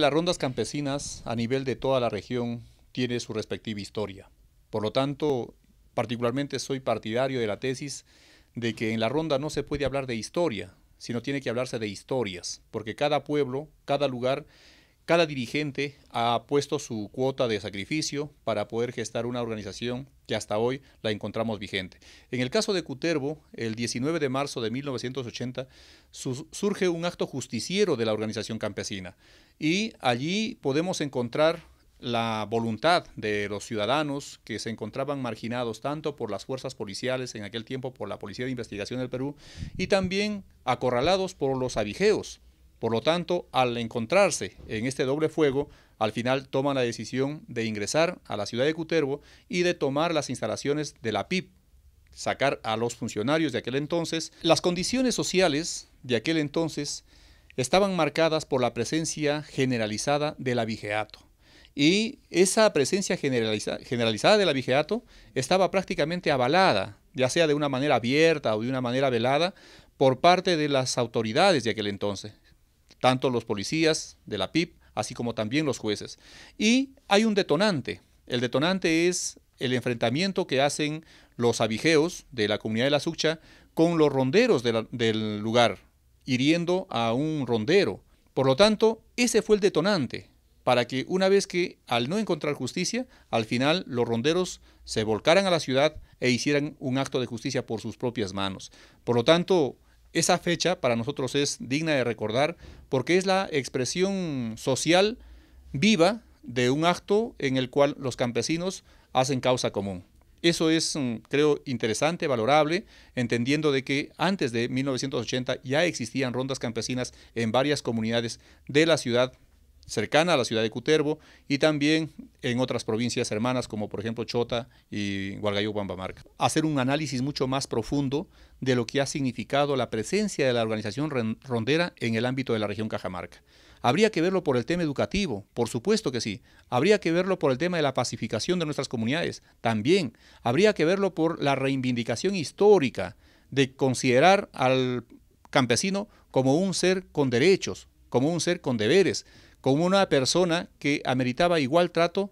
Las rondas campesinas a nivel de toda la región tiene su respectiva historia. Por lo tanto, particularmente soy partidario de la tesis de que en la ronda no se puede hablar de historia, sino tiene que hablarse de historias, porque cada pueblo, cada lugar cada dirigente ha puesto su cuota de sacrificio para poder gestar una organización que hasta hoy la encontramos vigente. En el caso de Cuterbo, el 19 de marzo de 1980 surge un acto justiciero de la organización campesina y allí podemos encontrar la voluntad de los ciudadanos que se encontraban marginados tanto por las fuerzas policiales en aquel tiempo, por la Policía de Investigación del Perú, y también acorralados por los avigeos, por lo tanto, al encontrarse en este doble fuego, al final toman la decisión de ingresar a la ciudad de Cutervo y de tomar las instalaciones de la PIP, sacar a los funcionarios de aquel entonces. Las condiciones sociales de aquel entonces estaban marcadas por la presencia generalizada del abigeato. Y esa presencia generalizada generalizada del abigeato estaba prácticamente avalada, ya sea de una manera abierta o de una manera velada, por parte de las autoridades de aquel entonces tanto los policías de la PIP, así como también los jueces. Y hay un detonante. El detonante es el enfrentamiento que hacen los abigeos de la comunidad de la Sucha con los ronderos del lugar, hiriendo a un rondero. Por lo tanto, ese fue el detonante para que una vez que al no encontrar justicia, al final los ronderos se volcaran a la ciudad e hicieran un acto de justicia por sus propias manos. Por lo tanto, esa fecha para nosotros es digna de recordar porque es la expresión social viva de un acto en el cual los campesinos hacen causa común. Eso es, mm, creo, interesante, valorable, entendiendo de que antes de 1980 ya existían rondas campesinas en varias comunidades de la ciudad cercana a la ciudad de Cutervo y también en otras provincias hermanas como por ejemplo Chota y Hualgayo-Bambamarca. Hacer un análisis mucho más profundo de lo que ha significado la presencia de la organización rondera en el ámbito de la región Cajamarca. Habría que verlo por el tema educativo, por supuesto que sí. Habría que verlo por el tema de la pacificación de nuestras comunidades, también. Habría que verlo por la reivindicación histórica de considerar al campesino como un ser con derechos, como un ser con deberes, como una persona que ameritaba igual trato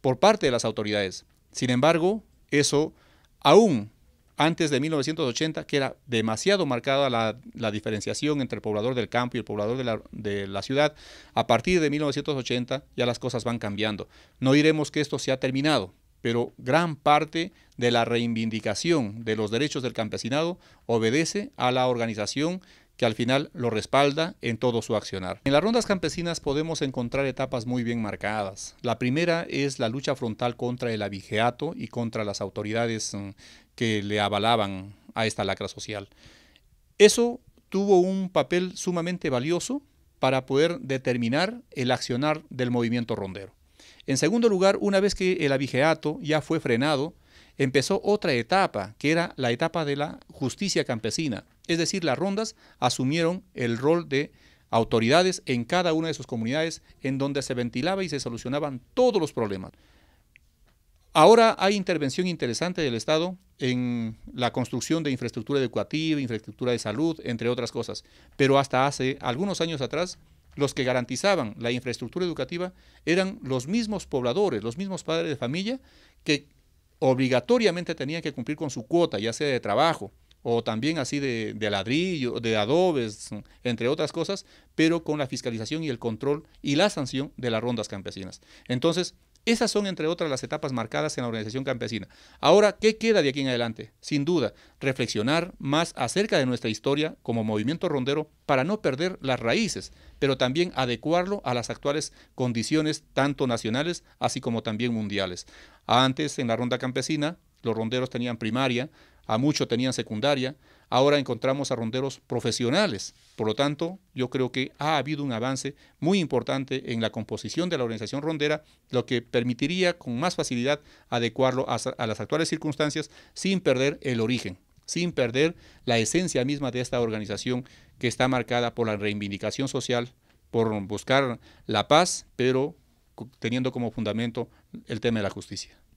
por parte de las autoridades. Sin embargo, eso aún antes de 1980, que era demasiado marcada la, diferenciación entre el poblador del campo y el poblador de la, de la, ciudad, a partir de 1980 ya las cosas van cambiando. No diremos que esto se ha terminado, pero gran parte de la reivindicación de los derechos del campesinado obedece a la organización que al final lo respalda en todo su accionar. En las rondas campesinas podemos encontrar etapas muy bien marcadas. La primera es la lucha frontal contra el abigeato y contra las autoridades mm, que le avalaban a esta lacra social. Eso tuvo un papel sumamente valioso para poder determinar el accionar del movimiento rondero. En segundo lugar, una vez que el abigeato ya fue frenado, empezó otra etapa, que era la etapa de la justicia campesina, es decir, las rondas asumieron el rol de autoridades en cada una de sus comunidades en donde se ventilaba y se solucionaban todos los problemas. Ahora hay intervención interesante del Estado en la construcción de infraestructura educativa, infraestructura de salud, entre otras cosas. Pero hasta hace algunos años atrás, los que garantizaban la infraestructura educativa eran los mismos pobladores, los mismos padres de familia que obligatoriamente tenían que cumplir con su cuota, ya sea de trabajo, o también así de, de, ladrillo, de adobes, entre otras cosas, pero con la fiscalización y el control y la sanción de las rondas campesinas. Entonces, esas son, entre otras, las etapas marcadas en la organización campesina. Ahora, ¿qué queda de aquí en adelante? Sin duda, reflexionar más acerca de nuestra historia como movimiento rondero para no perder las raíces, pero también adecuarlo a las actuales condiciones, tanto nacionales así como también mundiales. Antes, en la ronda campesina, los ronderos tenían primaria, a muchos tenían secundaria, ahora encontramos a ronderos profesionales. Por lo tanto, yo creo que ha habido un avance muy importante en la composición de la organización rondera, lo que permitiría con más facilidad adecuarlo a, a las actuales circunstancias sin perder el origen, sin perder la esencia misma de esta organización que está marcada por la reivindicación social, por buscar la paz, pero teniendo como fundamento el tema de la justicia.